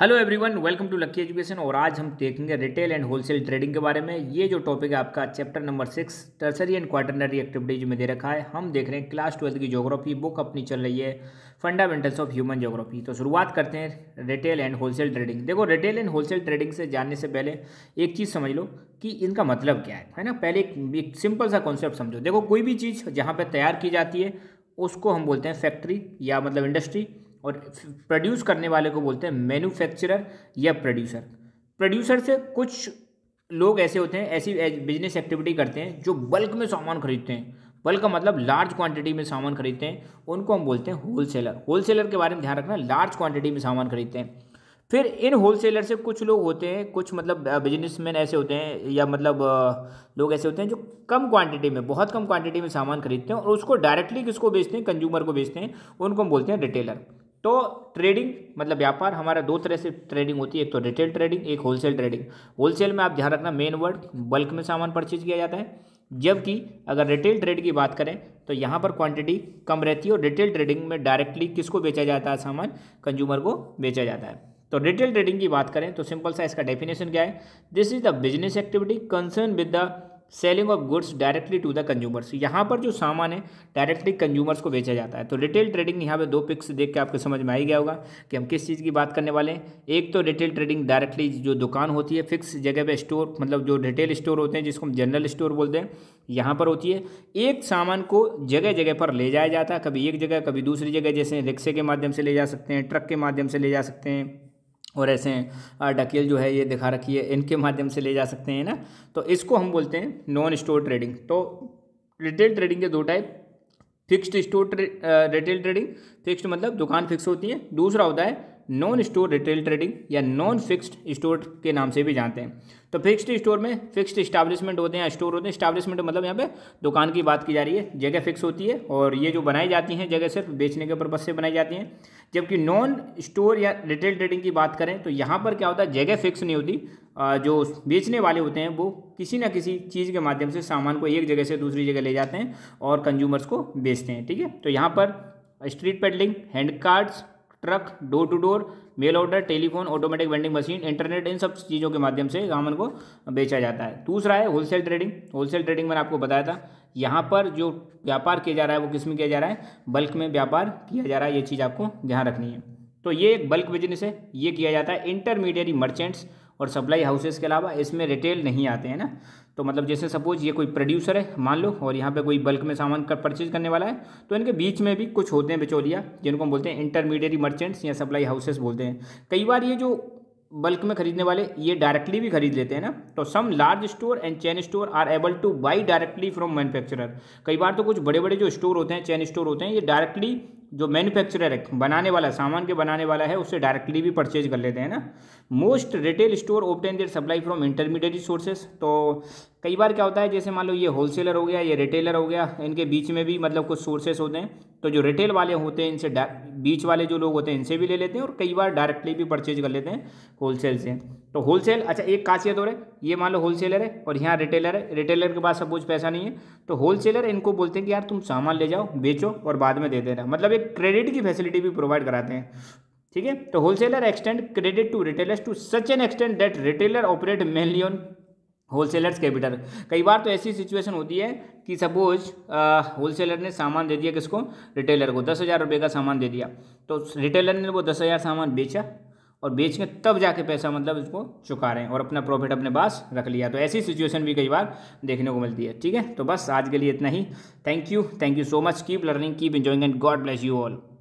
hello everyone welcome to Lucky Education और आज हम देखेंगे रिटेल एंड होलसेल ट्रेडिंग के बारे में ये जो टॉपिक है आपका chapter number six tertiary and quaternary activities में दे रखा है हम देख रहे हैं क्लास ट्वेल्थ की जोग्राफी बुक अपनी चल रही है फंडामेंटल्स ऑफ ह्यूमन जोग्राफी तो शुरुआत करते हैं रिटेल एंड होलसेल ट्रेडिंग देखो रिटेल एंड होलसेल ट्रेडिंग से जानने से पहले एक चीज़ समझ लो कि इनका मतलब क्या है है ना पहले एक, एक सिंपल सा कॉन्सेप्ट समझो देखो कोई भी चीज़ जहाँ पर तैयार की जाती है उसको हम बोलते हैं फैक्ट्री या मतलब इंडस्ट्री और प्रोड्यूस करने वाले को बोलते हैं मैन्युफैक्चरर या प्रोड्यूसर प्रोड्यूसर से कुछ लोग ऐसे होते हैं ऐसी बिजनेस एक्टिविटी करते हैं जो बल्क में सामान खरीदते हैं बल्क का मतलब लार्ज क्वांटिटी में सामान खरीदते हैं उनको हम बोलते हैं होलसेलर होलसेलर के बारे में ध्यान रखना लार्ज क्वांटिटी में सामान खरीदते हैं फिर इन होलसेलर से कुछ लोग होते हैं कुछ मतलब बिजनेसमैन ऐसे होते हैं या मतलब लोग ऐसे होते हैं जो कम क्वांटिटी में बहुत कम क्वांटिटी में सामान खरीदते हैं और उसको डायरेक्टली किसको बेचते हैं कंज्यूमर को बेचते हैं उनको हम बोलते हैं रिटेलर तो ट्रेडिंग मतलब व्यापार हमारा दो तरह से ट्रेडिंग होती है एक तो रिटेल ट्रेडिंग एक होलसेल ट्रेडिंग होलसेल में आप ध्यान रखना मेन वर्ड बल्क में सामान परचेज किया जाता है जबकि अगर रिटेल ट्रेड की बात करें तो यहाँ पर क्वांटिटी कम रहती है और रिटेल ट्रेडिंग में डायरेक्टली किसको बेचा जाता है सामान कंज्यूमर को बेचा जाता है तो रिटेल ट्रेडिंग की बात करें तो सिंपल सा इसका डेफिनेशन क्या है this is the business activity concern with the selling of goods directly to the consumers यहाँ पर जो सामान है डायरेक्टली कंज्यूमर्स को बेचा जाता है तो रिटेल ट्रेडिंग यहाँ पे दो पिक्स देख के आपको समझ में आ ही गया होगा कि हम किस चीज़ की बात करने वाले हैं एक तो रिटेल ट्रेडिंग डायरेक्टली जो दुकान होती है फिक्स जगह पे स्टोर मतलब जो रिटेल स्टोर होते हैं जिसको हम जनरल स्टोर बोलते हैं यहाँ पर होती है एक सामान को जगह जगह पर ले जाया जाता है कभी एक जगह कभी दूसरी जगह जैसे रिक्शे के माध्यम से ले जा सकते हैं ट्रक के माध्यम से ले जा सकते हैं और ऐसे डकेल जो है ये दिखा रखी है इनके माध्यम से ले जा सकते हैं ना तो इसको हम बोलते हैं नॉन स्टोर ट्रेडिंग तो रिटेल ट्रेडिंग के दो type fixed store retail trading fixed मतलब दुकान फिक्स होती है दूसरा होता है नॉन स्टोर रिटेल ट्रेडिंग या नॉन फिक्स्ड स्टोर के नाम से भी जानते हैं तो फिक्स्ड स्टोर में फिक्स्ड इस्टाब्लिशमेंट होते हैं स्टोर होते हैं इस्टाब्लिशमेंट मतलब यहाँ पे दुकान की बात की जा रही है जगह फिक्स होती है और ये जो बनाई जाती हैं जगह सिर्फ बेचने के पर्पज से बनाई जाती हैं जबकि नॉन स्टोर या रिटेल ट्रेडिंग की बात करें तो यहाँ पर क्या होता है जगह फिक्स नहीं होती जो बेचने वाले होते हैं वो किसी ना किसी चीज़ के माध्यम से सामान को एक जगह से दूसरी जगह ले जाते हैं और कंज्यूमर्स को बेचते हैं ठीक है तो यहाँ पर street peddling hand carts truck door to door mail order telephone automatic vending machine internet इन सब चीज़ों के माध्यम से सामान को बेचा जाता है दूसरा है होलसेल ट्रेडिंग होलसेल ट्रेडिंग मैंने आपको बताया था यहाँ पर जो व्यापार किया जा रहा है वो किस में किया जा रहा है बल्क में व्यापार किया जा रहा है ये चीज़ आपको ध्यान रखनी है तो ये एक बल्क बिजनेस है ये किया जाता है इंटरमीडिएट मर्चेंट्स और सप्लाई हाउसेस के अलावा इसमें रिटेल नहीं आते हैं ना तो मतलब जैसे सपोज ये कोई प्रोड्यूसर है मान लो और यहाँ पे कोई बल्क में सामान कर परचेज करने वाला है तो इनके बीच में भी कुछ होते हैं बिचौलिया जिनको हम बोलते हैं इंटरमीडिएट मर्चेंट्स या सप्लाई हाउसेस बोलते हैं कई बार ये जो बल्क में खरीदने वाले ये डायरेक्टली भी खरीद लेते हैं ना तो some large store and chain store are able to buy directly from manufacturer कई बार तो कुछ बड़े बड़े जो स्टोर होते हैं चैन स्टोर होते हैं ये डायरेक्टली जो मैन्युफैक्चरर है बनाने वाला सामान के बनाने वाला है उसे डायरेक्टली भी परचेज कर लेते हैं ना most retail store obtain their supply from intermediate sources तो कई बार क्या होता है जैसे मान लो ये होलसेलर हो गया ये रिटेलर हो गया इनके बीच में भी मतलब कुछ सोर्सेस होते हैं तो जो रिटेल वाले होते हैं इनसे बीच वाले जो लोग होते हैं इनसे भी ले लेते हैं और कई बार डायरेक्टली भी परचेज कर लेते हैं होलसेल से तो होलसेल अच्छा एक खासियत और है ये मान लो होलसेलर है और यहाँ रिटेलर है रिटेलर के पास सब कुछ पैसा नहीं है तो होलसेलर इनको बोलते हैं कि यार तुम सामान ले जाओ बेचो और बाद में दे देना मतलब एक क्रेडिट की फैसिलिटी भी प्रोवाइड कराते हैं ठीक है तो wholesaler extend credit to retailers to such an extend that retailer operate mainly on wholesalers capital कई बार तो ऐसी सिचुएशन होती है कि सपोज होलसेलर ने सामान दे दिया किसको रिटेलर को दस हज़ार रुपये का सामान दे दिया तो रिटेलर ने वो दस हज़ार सामान बेचा और बेच के तब जाके पैसा मतलब इसको चुका रहे हैं और अपना प्रॉफिट अपने पास रख लिया तो ऐसी सिचुएशन भी कई बार देखने को मिलती है ठीक है तो बस आज के लिए इतना ही thank you thank you so much keep learning keep enjoying and God bless you all